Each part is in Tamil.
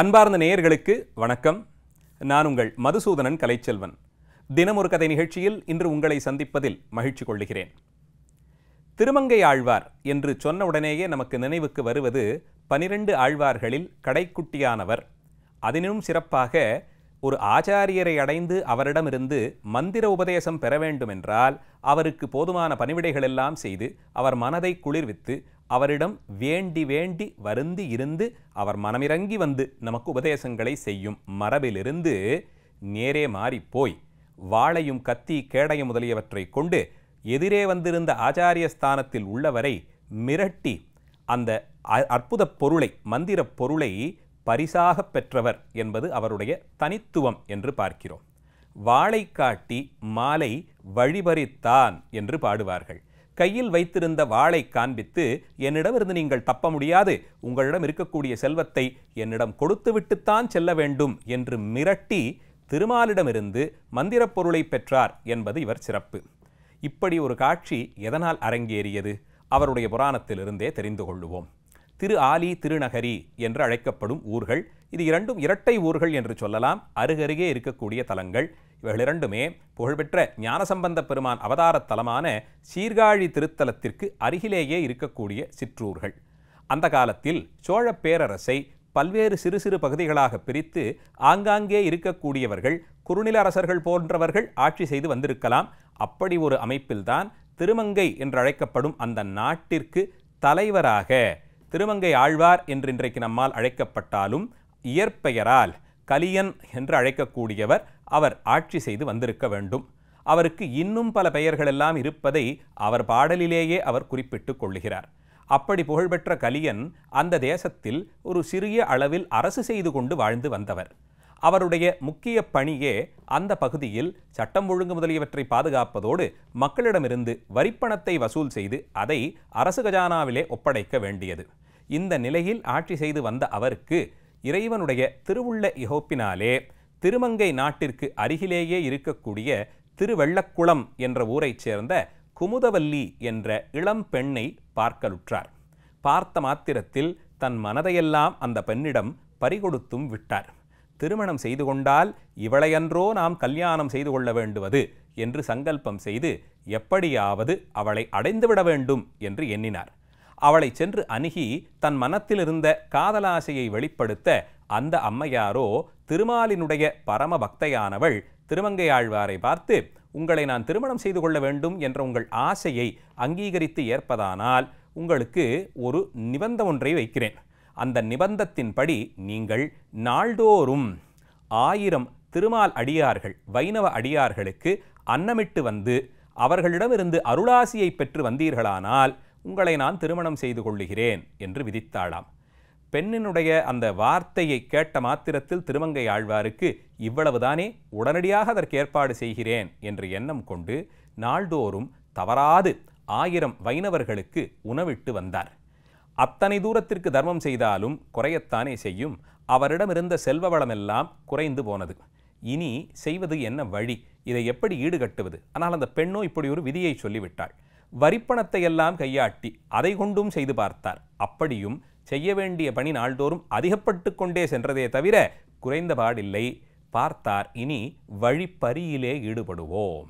அன்பார்ந்த நேயர்களுக்கு வணக்கம் நான் உங்கள் மதுசூதனன் கலைச்செல்வன் தினம் ஒரு கதை நிகழ்ச்சியில் இன்று உங்களை சந்திப்பதில் மகிழ்ச்சி கொள்ளுகிறேன் திருமங்கை ஆழ்வார் என்று சொன்ன உடனேயே நமக்கு நினைவுக்கு வருவது பனிரெண்டு ஆழ்வார்களில் கடைக்குட்டியானவர் அதனினும் சிறப்பாக ஒரு ஆச்சாரியரை அடைந்து அவரிடமிருந்து மந்திர உபதேசம் பெற வேண்டும் என்றால் அவருக்கு போதுமான பணிவிடைகள் எல்லாம் செய்து அவர் மனதை குளிர்வித்து அவரிடம் வேண்டி வேண்டி வருந்தி இருந்து அவர் மனமிறங்கி வந்து நமக்கு உபதேசங்களை செய்யும் மரபிலிருந்து நேரே மாறிப்போய் வாளையும் கத்தி கேடையும் முதலியவற்றை கொண்டு எதிரே வந்திருந்த ஆச்சாரிய ஸ்தானத்தில் உள்ளவரை மிரட்டி அந்த அற்புத பொருளை மந்திர பொருளை பரிசாக பெற்றவர் என்பது அவருடைய தனித்துவம் என்று பார்க்கிறோம் வாழை காட்டி மாலை வழிபறித்தான் என்று பாடுவார்கள் கையில் வைத்திருந்த வாளை காண்பித்து என்னிடமிருந்து நீங்கள் தப்ப முடியாது உங்களிடம் இருக்கக்கூடிய செல்வத்தை என்னிடம் கொடுத்துவிட்டுத்தான் செல்ல வேண்டும் என்று மிரட்டி திருமாலிடமிருந்து மந்திரப் பொருளை பெற்றார் என்பது இவர் சிறப்பு இப்படி ஒரு காட்சி எதனால் அரங்கேறியது அவருடைய புராணத்திலிருந்தே தெரிந்து கொள்ளுவோம் திரு ஆலி திருநகரி என்று அழைக்கப்படும் ஊர்கள் இது இரண்டும் இரட்டை ஊர்கள் என்று சொல்லலாம் அருகருகே இருக்கக்கூடிய தலங்கள் இரண்டுமே புகழ்பெற்ற ஞானசம்பந்த பெருமான் அவதாரத் தலமான சீர்காழி திருத்தலத்திற்கு அருகிலேயே இருக்கக்கூடிய சிற்றூர்கள் அந்த காலத்தில் சோழ பேரரசை பல்வேறு சிறு சிறு பகுதிகளாக பிரித்து ஆங்காங்கே இருக்கக்கூடியவர்கள் குறுநில அரசர்கள் போன்றவர்கள் ஆட்சி செய்து வந்திருக்கலாம் அப்படி ஒரு அமைப்பில்தான் திருமங்கை என்று அழைக்கப்படும் அந்த நாட்டிற்கு தலைவராக திருமங்கை ஆழ்வார் என்று இன்றைக்கு நம்மால் அழைக்கப்பட்டாலும் இயற்பெயரால் கலியன் என்று அழைக்கக்கூடியவர் அவர் ஆட்சி செய்து வந்திருக்க வேண்டும் அவருக்கு இன்னும் பல பெயர்களெல்லாம் இருப்பதை அவர் பாடலிலேயே அவர் குறிப்பிட்டு கொள்ளுகிறார் அப்படி புகழ்பெற்ற கலியன் அந்த தேசத்தில் ஒரு சிறிய அளவில் அரசு செய்து கொண்டு வாழ்ந்து வந்தவர் அவருடைய முக்கிய பணியே அந்த பகுதியில் சட்டம் ஒழுங்கு முதலியவற்றை பாதுகாப்பதோடு மக்களிடமிருந்து வரிப்பணத்தை வசூல் செய்து அதை அரசு கஜானாவிலே ஒப்படைக்க வேண்டியது இந்த நிலையில் ஆட்சி செய்து வந்த அவருக்கு இறைவனுடைய திருவுள்ள இகோப்பினாலே திருமங்கை நாட்டிற்கு அருகிலேயே இருக்கக்கூடிய திருவெள்ளக்குளம் என்ற ஊரைச் சேர்ந்த குமுதவல்லி என்ற இளம் பெண்ணை பார்க்கலுற்றார் பார்த்த மாத்திரத்தில் தன் மனதையெல்லாம் அந்த பெண்ணிடம் பறிகொடுத்தும் விட்டார் திருமணம் செய்து கொண்டால் இவளையன்றோ நாம் கல்யாணம் செய்து கொள்ள வேண்டுவது என்று சங்கல்பம் செய்து எப்படியாவது அவளை அடைந்துவிட வேண்டும் என்று எண்ணினார் அவளை சென்று அணுகி தன் மனத்திலிருந்த காதலாசையை வெளிப்படுத்த அந்த அம்மையாரோ திருமாலினுடைய பரம பக்தையானவள் திருமங்கையாழ்வாரை பார்த்து உங்களை நான் திருமணம் செய்து கொள்ள வேண்டும் என்ற உங்கள் ஆசையை அங்கீகரித்து ஏற்பதானால் உங்களுக்கு ஒரு நிபந்தம் ஒன்றை வைக்கிறேன் அந்த நிபந்தத்தின்படி நீங்கள் நாள்தோறும் ஆயிரம் திருமால் அடியார்கள் வைணவ அடியார்களுக்கு அன்னமிட்டு வந்து அவர்களிடமிருந்து அருளாசியை பெற்று வந்தீர்களானால் உங்களை நான் திருமணம் செய்து கொள்ளுகிறேன் என்று விதித்தாளாம் பெண்ணினுடைய அந்த வார்த்தையை கேட்ட மாத்திரத்தில் திருமங்கை ஆழ்வாருக்கு இவ்வளவுதானே உடனடியாக அதற்கு ஏற்பாடு செய்கிறேன் என்று எண்ணம் கொண்டு நாள்தோறும் தவறாது ஆயிரம் வைணவர்களுக்கு உணவிட்டு வந்தார் அத்தனை தூரத்திற்கு தர்மம் செய்தாலும் குறையத்தானே செய்யும் அவரிடமிருந்த செல்வ வளமெல்லாம் குறைந்து போனது இனி செய்வது என்ன வழி இதை எப்படி ஈடுகட்டுவது ஆனால் அந்த பெண்ணோ இப்படி ஒரு விதியை சொல்லிவிட்டாள் வரிப்பணத்தை எல்லாம் கையாட்டி அதை கொண்டும் செய்து பார்த்தார் அப்படியும் செய்ய வேண்டிய பணி நாள்தோறும் அதிகப்பட்டு கொண்டே சென்றதே தவிர குறைந்த பாடில்லை பார்த்தார் இனி வழிப்பறியிலே ஈடுபடுவோம்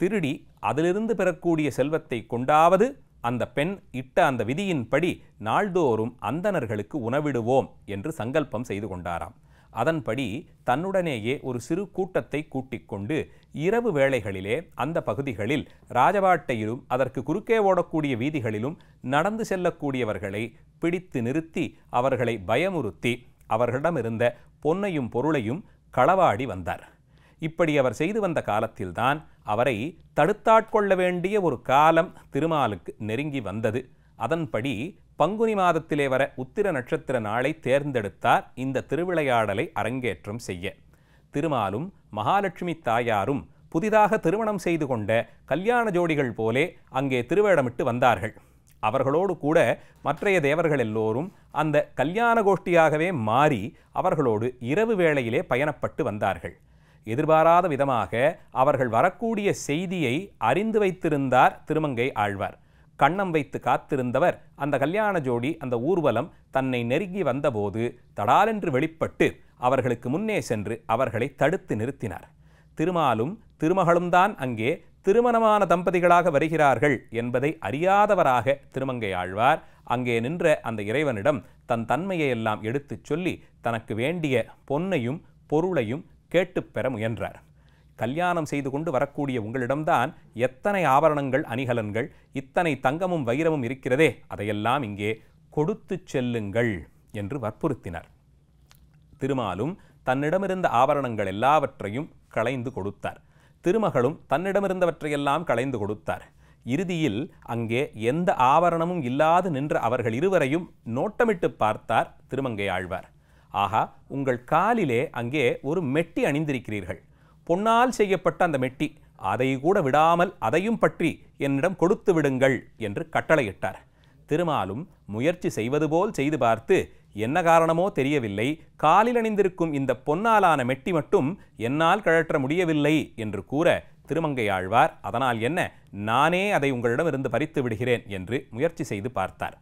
திருடி அதிலிருந்து பெறக்கூடிய செல்வத்தை கொண்டாவது அந்த பெண் இட்ட அந்த விதியின்படி நாள்தோறும் அந்தணர்களுக்கு உணவிடுவோம் என்று சங்கல்பம் செய்து கொண்டாராம் அதன்படி தன்னுடனேயே ஒரு சிறு கூட்டத்தை கூட்டிக் கொண்டு இரவு வேளைகளிலே அந்த பகுதிகளில் ராஜபாட்டையிலும் அதற்கு குறுக்கே ஓடக்கூடிய வீதிகளிலும் நடந்து செல்லக்கூடியவர்களை பிடித்து நிறுத்தி அவர்களை பயமுறுத்தி அவர்களிடமிருந்த பொன்னையும் பொருளையும் களவாடி வந்தார் இப்படி அவர் செய்து வந்த காலத்தில்தான் அவரை தடுத்தாட்கொள்ள வேண்டிய ஒரு காலம் திருமாலுக்கு நெருங்கி வந்தது அதன்படி பங்குனி மாதத்திலே வர உத்திர நட்சத்திர நாளை தேர்ந்தெடுத்தார் இந்த திருவிளையாடலை அரங்கேற்றம் செய்ய திருமாலும் மகாலட்சுமி தாயாரும் புதிதாக திருமணம் செய்து கொண்ட கல்யாண ஜோடிகள் போலே அங்கே திருவேடமிட்டு வந்தார்கள் அவர்களோடு கூட மற்றைய தேவர்கள் எல்லோரும் அந்த கல்யாண கோஷ்டியாகவே மாறி அவர்களோடு இரவு வேளையிலே பயணப்பட்டு வந்தார்கள் எதிர்பாராத விதமாக அவர்கள் வரக்கூடிய செய்தியை அறிந்து வைத்திருந்தார் திருமங்கை ஆழ்வார் கண்ணம் வைத்து காத்திருந்தவர் அந்த கல்யாண ஜோடி அந்த ஊர்வலம் தன்னை நெருங்கி வந்தபோது தடாலென்று வெளிப்பட்டு அவர்களுக்கு முன்னே சென்று அவர்களை தடுத்து நிறுத்தினார் திருமாலும் திருமகளும்தான் அங்கே திருமணமான தம்பதிகளாக வருகிறார்கள் என்பதை அறியாதவராக திருமங்கை ஆழ்வார் அங்கே நின்ற அந்த இறைவனிடம் தன் தன்மையை எல்லாம் எடுத்துச் சொல்லி தனக்கு வேண்டிய பொன்னையும் பொருளையும் கேட்டு பெற முயன்றார் கல்யாணம் செய்து கொண்டு வரக்கூடிய உங்களிடம்தான் எத்தனை ஆபரணங்கள் அணிகலன்கள் இத்தனை தங்கமும் வைரமும் இருக்கிறதே அதையெல்லாம் இங்கே கொடுத்து செல்லுங்கள் என்று வற்புறுத்தினார் திருமாலும் தன்னிடமிருந்த ஆபரணங்கள் எல்லாவற்றையும் களைந்து கொடுத்தார் திருமகளும் தன்னிடமிருந்தவற்றையெல்லாம் களைந்து கொடுத்தார் இறுதியில் அங்கே எந்த ஆபரணமும் இல்லாது நின்ற அவர்கள் இருவரையும் நோட்டமிட்டு பார்த்தார் திருமங்கை ஆழ்வார் ஆகா உங்கள் காலிலே அங்கே ஒரு மெட்டி அணிந்திருக்கிறீர்கள் பொன்னால் செய்யப்பட்ட அந்த மெட்டி அதை கூட விடாமல் அதையும் பற்றி என்னிடம் கொடுத்து விடுங்கள் என்று கட்டளையிட்டார் திருமாலும் முயற்சி செய்வது போல் செய்து பார்த்து என்ன காரணமோ தெரியவில்லை காலில் அணிந்திருக்கும் இந்த பொன்னாலான மெட்டி மட்டும் என்னால் கழற்ற முடியவில்லை என்று கூற திருமங்கையாழ்வார் அதனால் என்ன நானே அதை உங்களிடமிருந்து பறித்து விடுகிறேன் என்று முயற்சி செய்து பார்த்தார்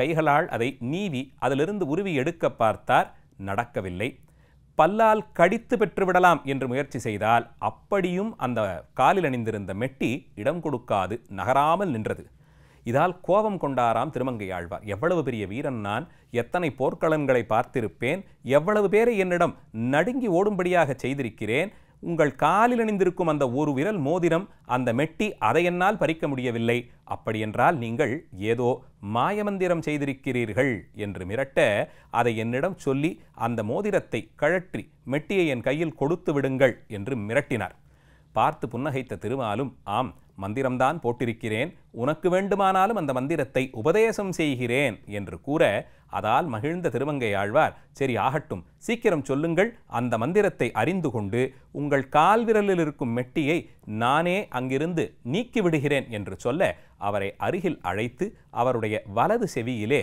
கைகளால் அதை நீவி அதிலிருந்து உருவி எடுக்க பார்த்தார் நடக்கவில்லை பல்லால் கடித்து பெற்றுவிடலாம் என்று முயற்சி செய்தால் அப்படியும் அந்த காலில் அணிந்திருந்த மெட்டி இடம் கொடுக்காது நகராமல் நின்றது இதால் கோபம் கொண்டாராம் திருமங்கை ஆழ்வார் எவ்வளவு பெரிய வீரன் நான் எத்தனை போர்க்களங்களை பார்த்திருப்பேன் எவ்வளவு பேரை என்னிடம் நடுங்கி ஓடும்படியாக செய்திருக்கிறேன் உங்கள் காலில் அணிந்திருக்கும் அந்த ஒரு விரல் மோதிரம் அந்த மெட்டி அதை என்னால் பறிக்க முடியவில்லை அப்படியென்றால் நீங்கள் ஏதோ மாயமந்திரம் செய்திருக்கிறீர்கள் என்று மிரட்ட அதை என்னிடம் சொல்லி அந்த மோதிரத்தை கழற்றி மெட்டியை என் கையில் கொடுத்து விடுங்கள் என்று மிரட்டினார் பார்த்து புன்னகைத்த திருமாலும் ஆம் மந்திரம்தான் போட்டிருக்கிறேன் உனக்கு வேண்டுமானாலும் அந்த மந்திரத்தை உபதேசம் செய்கிறேன் என்று கூற அதால் மகிழ்ந்த திருமங்கை ஆழ்வார் சரி ஆகட்டும் சீக்கிரம் சொல்லுங்கள் அந்த மந்திரத்தை அறிந்து கொண்டு உங்கள் கால்விரலில் இருக்கும் மெட்டியை நானே அங்கிருந்து நீக்கிவிடுகிறேன் என்று சொல்ல அவரை அருகில் அழைத்து அவருடைய வலது செவியிலே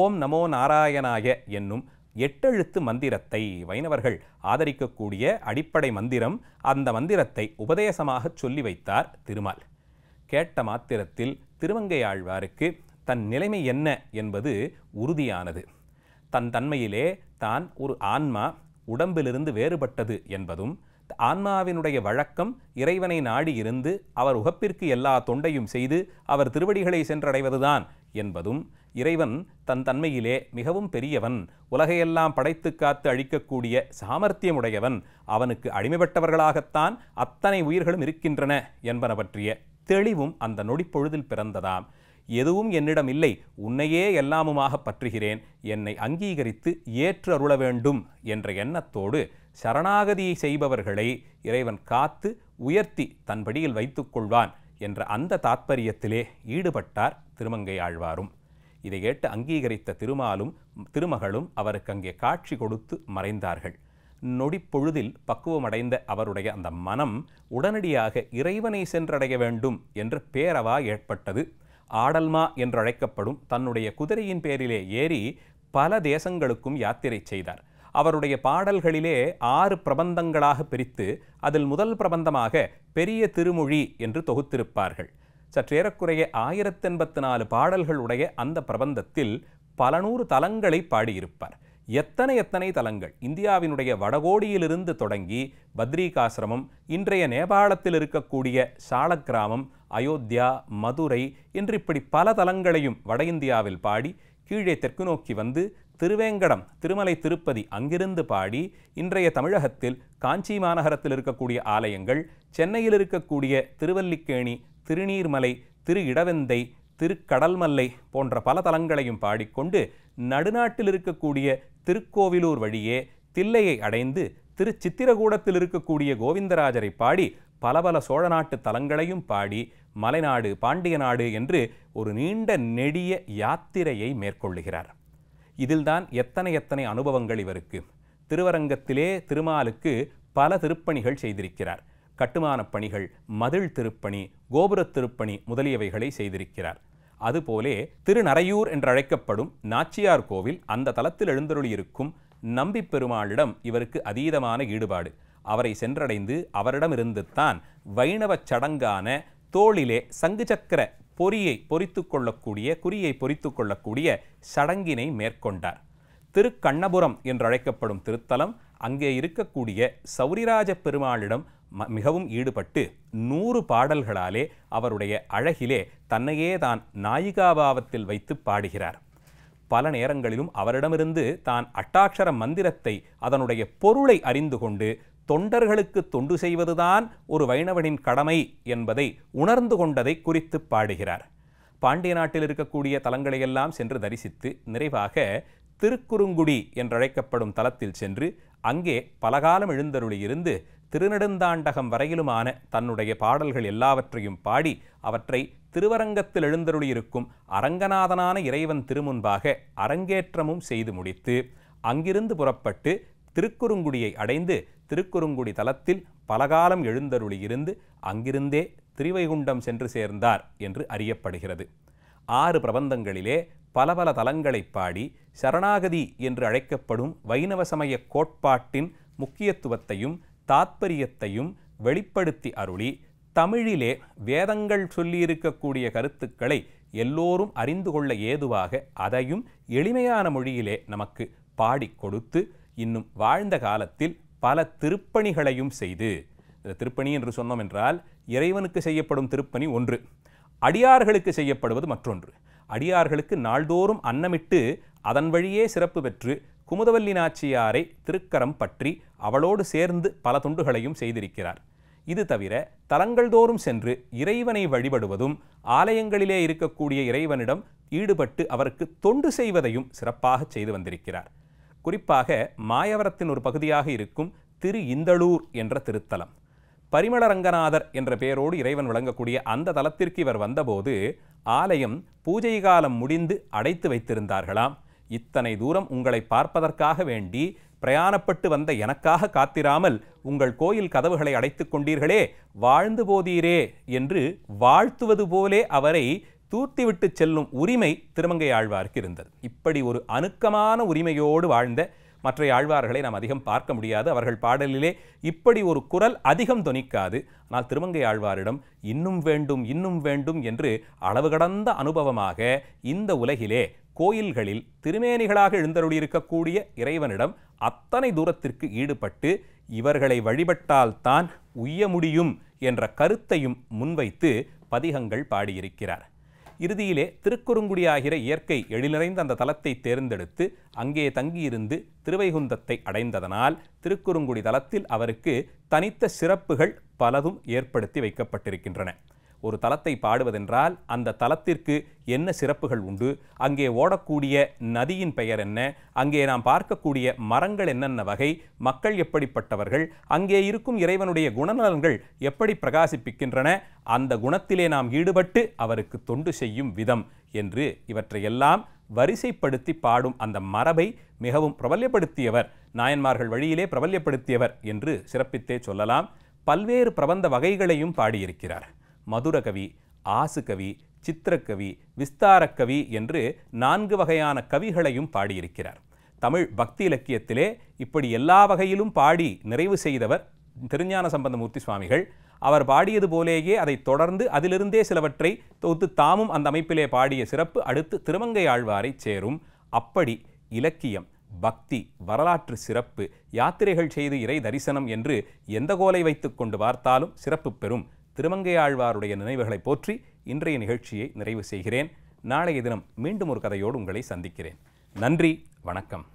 ஓம் நமோ நாராயணாய என்னும் எட்டெழுத்து மந்திரத்தை வைணவர்கள் ஆதரிக்கக்கூடிய அடிப்படை மந்திரம் அந்த மந்திரத்தை உபதேசமாக சொல்லி வைத்தார் திருமால் கேட்ட மாத்திரத்தில் திருவங்கையாழ்வாருக்கு தன் நிலைமை என்ன என்பது உறுதியானது தன் தன்மையிலே தான் ஒரு ஆன்மா உடம்பிலிருந்து வேறுபட்டது என்பதும் ஆன்மாவினுடைய வழக்கம் இறைவனை நாடி இருந்து அவர் உகப்பிற்கு எல்லா தொண்டையும் செய்து அவர் திருவடிகளை சென்றடைவதுதான் என்பதும் இறைவன் தன் தன்மையிலே மிகவும் பெரியவன் உலகையெல்லாம் படைத்து காத்து அழிக்கக்கூடிய சாமர்த்தியமுடையவன் அவனுக்கு அடிமைப்பட்டவர்களாகத்தான் அத்தனை உயிர்களும் இருக்கின்றன என்பன பற்றிய தெளிவும் அந்த நொடிப்பொழுதில் பிறந்ததாம் எதுவும் என்னிடம் இல்லை உன்னையே எல்லாமுமாக பற்றுகிறேன் என்னை அங்கீகரித்து ஏற்று அருள வேண்டும் என்ற எண்ணத்தோடு சரணாகதியை செய்பவர்களை இறைவன் காத்து உயர்த்தி தன் படியில் வைத்துக்கொள்வான் என்ற அந்த தாத்பரியத்திலே ஈடுபட்டார் திருமங்கை ஆழ்வாரும் இதை கேட்டு அங்கீகரித்த திருமாலும் திருமகளும் அவருக்கு அங்கே காட்சி கொடுத்து மறைந்தார்கள் நொடிப்பொழுதில் பக்குவமடைந்த அவருடைய அந்த மனம் உடனடியாக இறைவனை சென்றடைய வேண்டும் என்று பேரவா ஏற்பட்டது ஆடல்மா என்றழைக்கப்படும் தன்னுடைய குதிரையின் பேரிலே ஏறி பல தேசங்களுக்கும் யாத்திரை செய்தார் அவருடைய பாடல்களிலே ஆறு பிரபந்தங்களாக பிரித்து அதில் முதல் பிரபந்தமாக பெரிய திருமொழி என்று தொகுத்திருப்பார்கள் சற்றேறக்குறைய ஆயிரத்தெண்பத்து நாலு பாடல்களுடைய அந்த பிரபந்தத்தில் பல நூறு தலங்களை பாடியிருப்பார் எத்தனை எத்தனை தலங்கள் இந்தியாவினுடைய வடகோடியிலிருந்து தொடங்கி பத்ரிகாசிரமம் இன்றைய நேபாளத்தில் இருக்கக்கூடிய கிராமம் அயோத்தியா மதுரை என்று இப்படி பல தலங்களையும் வட இந்தியாவில் பாடி கீழே தெற்கு நோக்கி வந்து திருவேங்கடம் திருமலை திருப்பதி அங்கிருந்து பாடி இன்றைய தமிழகத்தில் காஞ்சி மாநகரத்தில் இருக்கக்கூடிய ஆலயங்கள் சென்னையில் இருக்கக்கூடிய திருவல்லிக்கேணி திருநீர்மலை திரு இடவெந்தை திருக்கடல்மல்லை போன்ற பல தலங்களையும் பாடிக்கொண்டு நடுநாட்டில் இருக்கக்கூடிய திருக்கோவிலூர் வழியே தில்லையை அடைந்து திருச்சித்திரகூடத்தில் இருக்கக்கூடிய கோவிந்தராஜரை பாடி பல பல சோழ நாட்டு தலங்களையும் பாடி மலைநாடு பாண்டிய நாடு என்று ஒரு நீண்ட நெடிய யாத்திரையை மேற்கொள்ளுகிறார் இதில்தான் எத்தனை எத்தனை அனுபவங்கள் இவருக்கு திருவரங்கத்திலே திருமாலுக்கு பல திருப்பணிகள் செய்திருக்கிறார் கட்டுமானப் பணிகள் மதில் திருப்பணி கோபுரத் திருப்பணி முதலியவைகளை செய்திருக்கிறார் அதுபோலே திருநரையூர் என்றழைக்கப்படும் நாச்சியார் கோவில் அந்த தலத்தில் எழுந்தருளியிருக்கும் நம்பி பெருமாளிடம் இவருக்கு அதீதமான ஈடுபாடு அவரை சென்றடைந்து அவரிடமிருந்து தான் வைணவச் சடங்கான தோளிலே சங்கு சக்கர பொறியை பொறித்து கொள்ளக்கூடிய குறியை பொறித்து கொள்ளக்கூடிய சடங்கினை மேற்கொண்டார் திருக்கண்ணபுரம் என்றழைக்கப்படும் திருத்தலம் அங்கே இருக்கக்கூடிய சௌரிராஜ பெருமாளிடம் மிகவும் ஈடுபட்டு நூறு பாடல்களாலே அவருடைய அழகிலே தன்னையே தான் நாயிகாபாவத்தில் வைத்து பாடுகிறார் பல நேரங்களிலும் அவரிடமிருந்து தான் அட்டாட்சர மந்திரத்தை அதனுடைய பொருளை அறிந்து கொண்டு தொண்டர்களுக்கு தொண்டு செய்வதுதான் ஒரு வைணவனின் கடமை என்பதை உணர்ந்து கொண்டதை குறித்து பாடுகிறார் பாண்டிய நாட்டில் இருக்கக்கூடிய தலங்களையெல்லாம் சென்று தரிசித்து நிறைவாக திருக்குறுங்குடி என்றழைக்கப்படும் தலத்தில் சென்று அங்கே பலகாலம் எழுந்தருளியிருந்து திருநெடுந்தாண்டகம் வரையிலுமான தன்னுடைய பாடல்கள் எல்லாவற்றையும் பாடி அவற்றை திருவரங்கத்தில் எழுந்தருளியிருக்கும் அரங்கநாதனான இறைவன் திருமுன்பாக அரங்கேற்றமும் செய்து முடித்து அங்கிருந்து புறப்பட்டு திருக்குறுங்குடியை அடைந்து திருக்குறுங்குடி தலத்தில் பலகாலம் எழுந்தருளியிருந்து அங்கிருந்தே திருவைகுண்டம் சென்று சேர்ந்தார் என்று அறியப்படுகிறது ஆறு பிரபந்தங்களிலே பல பல தலங்களை பாடி சரணாகதி என்று அழைக்கப்படும் வைணவ சமய கோட்பாட்டின் முக்கியத்துவத்தையும் தாத்பரியத்தையும் வெளிப்படுத்தி அருளி தமிழிலே வேதங்கள் சொல்லியிருக்கக்கூடிய கருத்துக்களை எல்லோரும் அறிந்து கொள்ள ஏதுவாக அதையும் எளிமையான மொழியிலே நமக்கு பாடி கொடுத்து இன்னும் வாழ்ந்த காலத்தில் பல திருப்பணிகளையும் செய்து திருப்பணி என்று சொன்னோம் என்றால் இறைவனுக்கு செய்யப்படும் திருப்பணி ஒன்று அடியார்களுக்கு செய்யப்படுவது மற்றொன்று அடியார்களுக்கு நாள்தோறும் அன்னமிட்டு அதன் வழியே சிறப்பு பெற்று குமுதவல்லி நாச்சியாரை திருக்கரம் பற்றி அவளோடு சேர்ந்து பல தொண்டுகளையும் செய்திருக்கிறார் இது தவிர தலங்கள் தோறும் சென்று இறைவனை வழிபடுவதும் ஆலயங்களிலே இருக்கக்கூடிய இறைவனிடம் ஈடுபட்டு அவருக்கு தொண்டு செய்வதையும் சிறப்பாக செய்து வந்திருக்கிறார் குறிப்பாக மாயவரத்தின் ஒரு பகுதியாக இருக்கும் திரு இந்தளூர் என்ற திருத்தலம் பரிமள ரங்கநாதர் என்ற பெயரோடு இறைவன் விளங்கக்கூடிய அந்த தலத்திற்கு இவர் வந்தபோது ஆலயம் பூஜை காலம் முடிந்து அடைத்து வைத்திருந்தார்களாம் இத்தனை தூரம் உங்களை பார்ப்பதற்காக வேண்டி பிரயாணப்பட்டு வந்த எனக்காக காத்திராமல் உங்கள் கோயில் கதவுகளை அடைத்துக் கொண்டீர்களே வாழ்ந்து போதீரே என்று வாழ்த்துவது போலே அவரை தூர்த்திவிட்டு செல்லும் உரிமை திருமங்கை ஆழ்வார்க்கு இருந்தது இப்படி ஒரு அணுக்கமான உரிமையோடு வாழ்ந்த மற்றைய ஆழ்வார்களை நாம் அதிகம் பார்க்க முடியாது அவர்கள் பாடலிலே இப்படி ஒரு குரல் அதிகம் துணிக்காது ஆனால் திருமங்கை ஆழ்வாரிடம் இன்னும் வேண்டும் இன்னும் வேண்டும் என்று அளவு கடந்த அனுபவமாக இந்த உலகிலே கோயில்களில் திருமேனிகளாக எழுந்தருளியிருக்கக்கூடிய இறைவனிடம் அத்தனை தூரத்திற்கு ஈடுபட்டு இவர்களை வழிபட்டால்தான் உய்ய முடியும் என்ற கருத்தையும் முன்வைத்து பதிகங்கள் பாடியிருக்கிறார் இறுதியிலே திருக்குறுங்குடியாகிற இயற்கை எழிலறைந்த அந்த தலத்தை தேர்ந்தெடுத்து அங்கே தங்கியிருந்து திருவைகுந்தத்தை அடைந்ததனால் திருக்குறுங்குடி தலத்தில் அவருக்கு தனித்த சிறப்புகள் பலதும் ஏற்படுத்தி வைக்கப்பட்டிருக்கின்றன ஒரு தலத்தை பாடுவதென்றால் அந்த தலத்திற்கு என்ன சிறப்புகள் உண்டு அங்கே ஓடக்கூடிய நதியின் பெயர் என்ன அங்கே நாம் பார்க்கக்கூடிய மரங்கள் என்னென்ன வகை மக்கள் எப்படிப்பட்டவர்கள் அங்கே இருக்கும் இறைவனுடைய குணநலன்கள் எப்படி பிரகாசிப்பிக்கின்றன அந்த குணத்திலே நாம் ஈடுபட்டு அவருக்கு தொண்டு செய்யும் விதம் என்று இவற்றையெல்லாம் வரிசைப்படுத்தி பாடும் அந்த மரபை மிகவும் பிரபல்யப்படுத்தியவர் நாயன்மார்கள் வழியிலே பிரபல்யப்படுத்தியவர் என்று சிறப்பித்தே சொல்லலாம் பல்வேறு பிரபந்த வகைகளையும் பாடியிருக்கிறார் மதுரகவி ஆசுகவி சித்திரக்கவி விஸ்தாரக்கவி என்று நான்கு வகையான கவிகளையும் பாடியிருக்கிறார் தமிழ் பக்தி இலக்கியத்திலே இப்படி எல்லா வகையிலும் பாடி நிறைவு செய்தவர் திருஞான சம்பந்தமூர்த்தி சுவாமிகள் அவர் பாடியது போலேயே அதை தொடர்ந்து அதிலிருந்தே சிலவற்றை தொகுத்து தாமும் அந்த அமைப்பிலே பாடிய சிறப்பு அடுத்து திருமங்கை ஆழ்வாரை சேரும் அப்படி இலக்கியம் பக்தி வரலாற்று சிறப்பு யாத்திரைகள் செய்து இறை தரிசனம் என்று எந்த கோலை வைத்து கொண்டு பார்த்தாலும் சிறப்பு பெறும் திருமங்கையாழ்வாருடைய நினைவுகளை போற்றி இன்றைய நிகழ்ச்சியை நிறைவு செய்கிறேன் நாளைய தினம் மீண்டும் ஒரு கதையோடு உங்களை சந்திக்கிறேன் நன்றி வணக்கம்